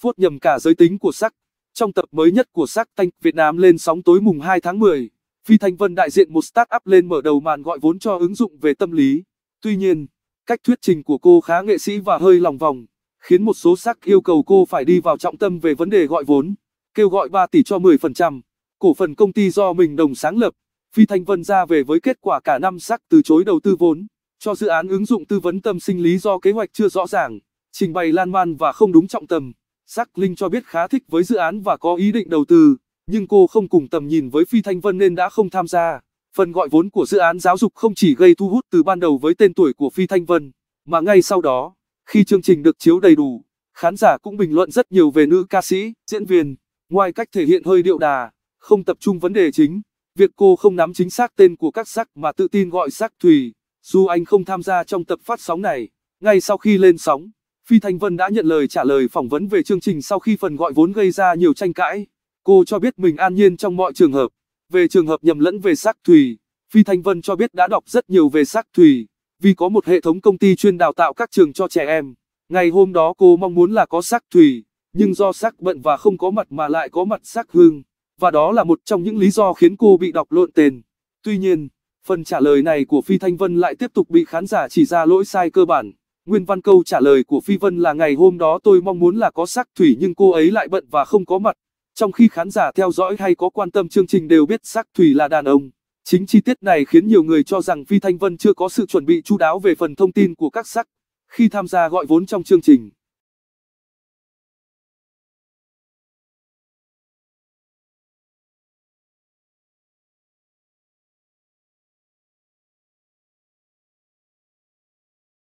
vuốt nhầm cả giới tính của sắc. Trong tập mới nhất của sắc Tank Việt Nam lên sóng tối mùng 2 tháng 10, Phi Thanh Vân đại diện một startup lên mở đầu màn gọi vốn cho ứng dụng về tâm lý. Tuy nhiên, cách thuyết trình của cô khá nghệ sĩ và hơi lòng vòng, khiến một số sắc yêu cầu cô phải đi vào trọng tâm về vấn đề gọi vốn, kêu gọi 3 tỷ cho 10%, cổ phần công ty do mình đồng sáng lập. Phi Thanh Vân ra về với kết quả cả năm sắc từ chối đầu tư vốn cho dự án ứng dụng tư vấn tâm sinh lý do kế hoạch chưa rõ ràng, trình bày lan man và không đúng trọng tâm. Sắc Linh cho biết khá thích với dự án và có ý định đầu tư, nhưng cô không cùng tầm nhìn với Phi Thanh Vân nên đã không tham gia. Phần gọi vốn của dự án giáo dục không chỉ gây thu hút từ ban đầu với tên tuổi của Phi Thanh Vân, mà ngay sau đó, khi chương trình được chiếu đầy đủ, khán giả cũng bình luận rất nhiều về nữ ca sĩ, diễn viên. Ngoài cách thể hiện hơi điệu đà, không tập trung vấn đề chính, việc cô không nắm chính xác tên của các sắc mà tự tin gọi sắc Thùy, dù anh không tham gia trong tập phát sóng này, ngay sau khi lên sóng. Phi Thanh Vân đã nhận lời trả lời phỏng vấn về chương trình sau khi phần gọi vốn gây ra nhiều tranh cãi. Cô cho biết mình an nhiên trong mọi trường hợp. Về trường hợp nhầm lẫn về sắc thủy, Phi Thanh Vân cho biết đã đọc rất nhiều về sắc thủy vì có một hệ thống công ty chuyên đào tạo các trường cho trẻ em. Ngày hôm đó cô mong muốn là có sắc thủy, nhưng do sắc bận và không có mặt mà lại có mặt sắc hương, và đó là một trong những lý do khiến cô bị đọc lộn tên. Tuy nhiên, phần trả lời này của Phi Thanh Vân lại tiếp tục bị khán giả chỉ ra lỗi sai cơ bản. Nguyên Văn Câu trả lời của Phi Vân là ngày hôm đó tôi mong muốn là có sắc thủy nhưng cô ấy lại bận và không có mặt. Trong khi khán giả theo dõi hay có quan tâm chương trình đều biết sắc thủy là đàn ông. Chính chi tiết này khiến nhiều người cho rằng Phi Thanh Vân chưa có sự chuẩn bị chu đáo về phần thông tin của các sắc khi tham gia gọi vốn trong chương trình.